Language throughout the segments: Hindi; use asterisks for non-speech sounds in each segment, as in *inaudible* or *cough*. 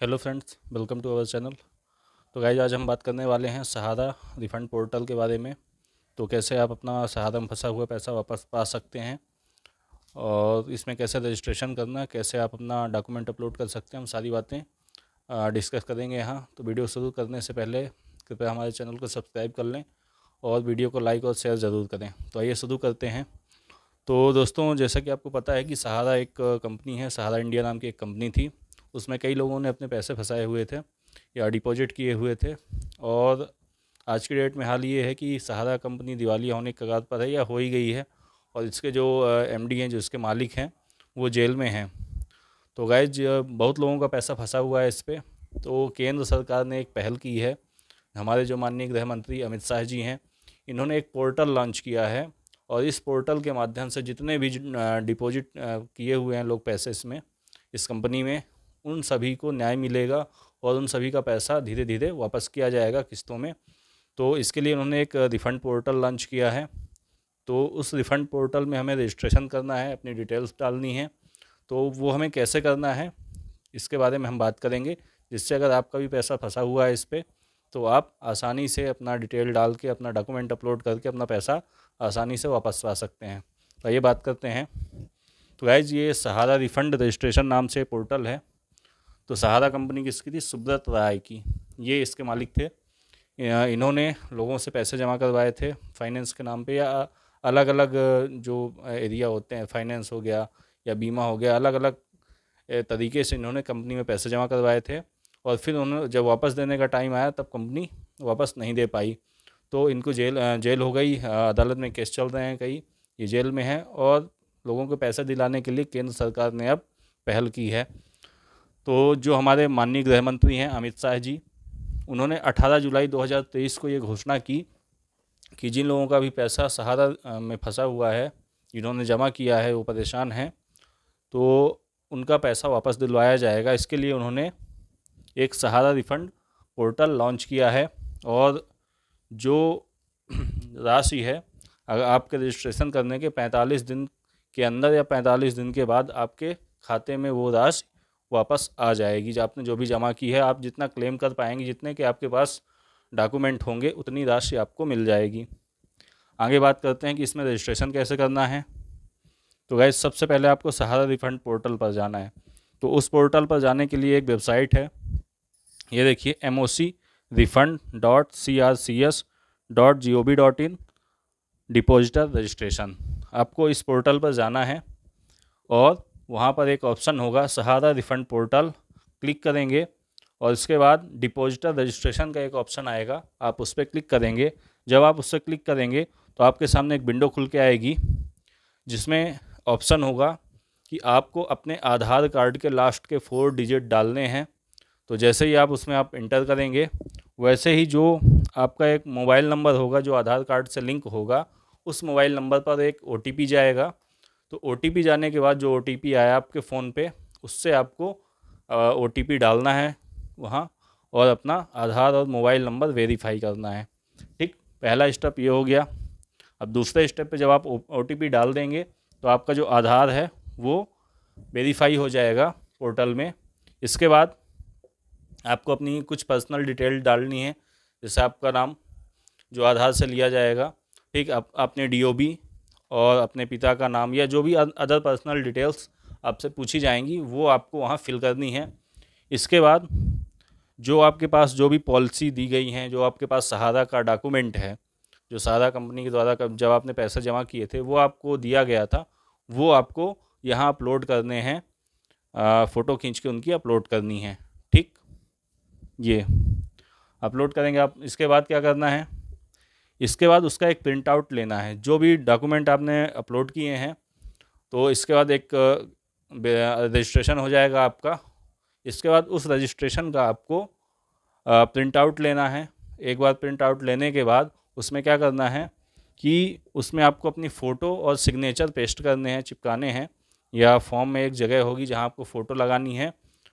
hello friends welcome to our channel तो गाइज आज हम बात करने वाले हैं सहारा रिफंड पोर्टल के बारे में तो कैसे आप अपना सहारा में फंसा हुआ पैसा वापस पा सकते हैं और इसमें कैसे रजिस्ट्रेशन करना कैसे आप अपना डॉक्यूमेंट अपलोड कर सकते हैं हम सारी बातें डिस्कस करेंगे यहाँ तो वीडियो शुरू करने से पहले कृपया हमारे चैनल को सब्सक्राइब कर लें और वीडियो को लाइक और शेयर ज़रूर करें तो आइए शुरू करते हैं तो दोस्तों जैसा कि आपको पता है कि सहारा एक कंपनी है सहारा इंडिया नाम की एक कंपनी थी उसमें कई लोगों ने अपने पैसे फंसाए हुए थे या डिपॉजिट किए हुए थे और आज की डेट में हाल ये है कि सहारा कंपनी दिवाली होने के कगार पर है या हो ही गई है और इसके जो एम डी हैं जो इसके मालिक हैं वो जेल में हैं तो गाय बहुत लोगों का पैसा फंसा हुआ है इस पर तो केंद्र सरकार ने एक पहल की है हमारे जो माननीय गृह मंत्री अमित शाह जी हैं इन्होंने एक पोर्टल लॉन्च किया है और इस पोर्टल के माध्यम से जितने भी डिपॉजिट किए हुए हैं लोग पैसे इसमें इस कंपनी में उन सभी को न्याय मिलेगा और उन सभी का पैसा धीरे धीरे वापस किया जाएगा किस्तों में तो इसके लिए उन्होंने एक रिफ़ंड पोर्टल लॉन्च किया है तो उस रिफ़ंड पोर्टल में हमें रजिस्ट्रेशन करना है अपनी डिटेल्स डालनी है तो वो हमें कैसे करना है इसके बारे में हम बात करेंगे जिससे अगर आपका भी पैसा फंसा हुआ है इस पर तो आप आसानी से अपना डिटेल डाल के अपना डॉक्यूमेंट अपलोड करके अपना पैसा आसानी से वापस पा सकते हैं तो ये बात करते हैं तो गाइज ये सहारा रिफ़ंड रजिस्ट्रेशन नाम से पोर्टल है तो सहारा कंपनी किसकी थी सुब्रत राय की ये इसके मालिक थे इन्होंने लोगों से पैसे जमा करवाए थे फाइनेंस के नाम पे या अलग अलग जो एरिया होते हैं फाइनेंस हो गया या बीमा हो गया अलग अलग तरीके से इन्होंने कंपनी में पैसे जमा करवाए थे और फिर उन्होंने जब वापस देने का टाइम आया तब कंपनी वापस नहीं दे पाई तो इनको जेल जेल हो गई अदालत में केस चल रहे हैं कई ये जेल में हैं और लोगों को पैसा दिलाने के लिए केंद्र सरकार ने अब पहल की है तो जो हमारे माननीय गृह मंत्री हैं अमित शाह जी उन्होंने 18 जुलाई 2023 को ये घोषणा की कि जिन लोगों का भी पैसा सहारा में फंसा हुआ है जिन्होंने जमा किया है वो परेशान हैं तो उनका पैसा वापस दिलवाया जाएगा इसके लिए उन्होंने एक सहारा रिफ़ंड पोर्टल लॉन्च किया है और जो *clears throat* राशि है अगर आपके रजिस्ट्रेशन करने के 45 दिन के अंदर या 45 दिन के बाद आपके खाते में वो राशि वापस आ जाएगी जो आपने जो भी जमा की है आप जितना क्लेम कर पाएंगे जितने के आपके पास डॉक्यूमेंट होंगे उतनी राशि आपको मिल जाएगी आगे बात करते हैं कि इसमें रजिस्ट्रेशन कैसे करना है तो गैस सबसे पहले आपको सहारा रिफंड पोर्टल पर जाना है तो उस पोर्टल पर जाने के लिए एक वेबसाइट है ये देखिए M O C refund dot C R C S dot G O B dot in depositor registration आपको इस पोर्टल पर जाना है और वहाँ पर एक ऑप्शन होगा सहारा रिफंड पोर्टल क्लिक करेंगे और इसके बाद डिपॉजिटर रजिस्ट्रेशन का एक ऑप्शन आएगा आप उस पर क्लिक करेंगे जब आप उस पर क्लिक करेंगे तो आपके सामने एक विंडो खुल के आएगी जिसमें ऑप्शन होगा कि आपको अपने आधार कार्ड के लास्ट के फोर डिजिट डालने हैं तो जैसे ही आप उसमें आप इंटर करेंगे वैसे ही जो आपका एक मोबाइल नंबर होगा जो आधार कार्ड से लिंक होगा उस मोबाइल नंबर पर एक ओ जाएगा तो ओ जाने के बाद जो ओ आया आपके फ़ोन पे उससे आपको ओ डालना है वहाँ और अपना आधार और मोबाइल नंबर वेरीफाई करना है ठीक पहला स्टेप ये हो गया अब दूसरे स्टेप पे जब आप ओ डाल देंगे तो आपका जो आधार है वो वेरीफाई हो जाएगा पोर्टल में इसके बाद आपको अपनी कुछ पर्सनल डिटेल डालनी है जैसे आपका नाम जो आधार से लिया जाएगा ठीक आप अपने डी और अपने पिता का नाम या जो भी अदर पर्सनल डिटेल्स आपसे पूछी जाएंगी वो आपको वहाँ फिल करनी है इसके बाद जो आपके पास जो भी पॉलिसी दी गई हैं जो आपके पास सहारा का डॉक्यूमेंट है जो सहारा कंपनी के द्वारा जब आपने पैसा जमा किए थे वो आपको दिया गया था वो आपको यहाँ अपलोड करने हैं फ़ोटो खींच के उनकी अपलोड करनी है ठीक ये अपलोड करेंगे आप इसके बाद क्या करना है इसके बाद उसका एक प्रिंट आउट लेना है जो भी डॉक्यूमेंट आपने अपलोड किए हैं तो इसके बाद एक रजिस्ट्रेशन हो जाएगा आपका इसके बाद उस रजिस्ट्रेशन का आपको प्रिंट आउट लेना है एक बार प्रिंट आउट लेने के बाद उसमें क्या करना है कि उसमें आपको अपनी फ़ोटो और सिग्नेचर पेस्ट करने हैं चिपकाने हैं या फॉर्म में एक जगह होगी जहां आपको फ़ोटो लगानी है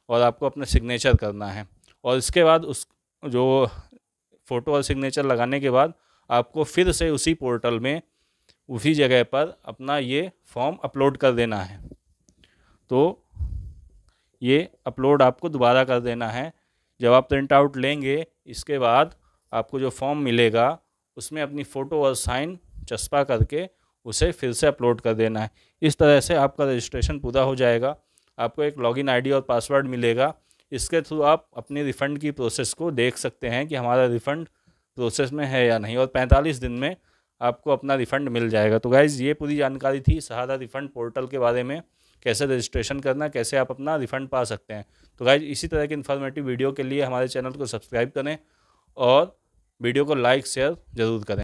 और आपको अपना सिग्नेचर करना है और इसके बाद उस जो फ़ोटो और सिग्नेचर लगाने के बाद आपको फिर से उसी पोर्टल में उसी जगह पर अपना ये फॉर्म अपलोड कर देना है तो ये अपलोड आपको दोबारा कर देना है जब आप प्रिंट आउट लेंगे इसके बाद आपको जो फॉर्म मिलेगा उसमें अपनी फ़ोटो और साइन चस्पा करके उसे फिर से अपलोड कर देना है इस तरह से आपका रजिस्ट्रेशन पूरा हो जाएगा आपको एक लॉगिन आईडी और पासवर्ड मिलेगा इसके थ्रू आप अपने रिफ़ंड की प्रोसेस को देख सकते हैं कि हमारा रिफ़ंड प्रोसेस में है या नहीं और पैंतालीस दिन में आपको अपना रिफ़ंड मिल जाएगा तो गाइज़ ये पूरी जानकारी थी सहारा रिफ़ंड पोर्टल के बारे में कैसे रजिस्ट्रेशन करना कैसे आप अपना रिफ़ंड पा सकते हैं तो गाइज इसी तरह की इन्फॉर्मेटिव वीडियो के लिए हमारे चैनल को सब्सक्राइब करें और वीडियो को लाइक शेयर ज़रूर करें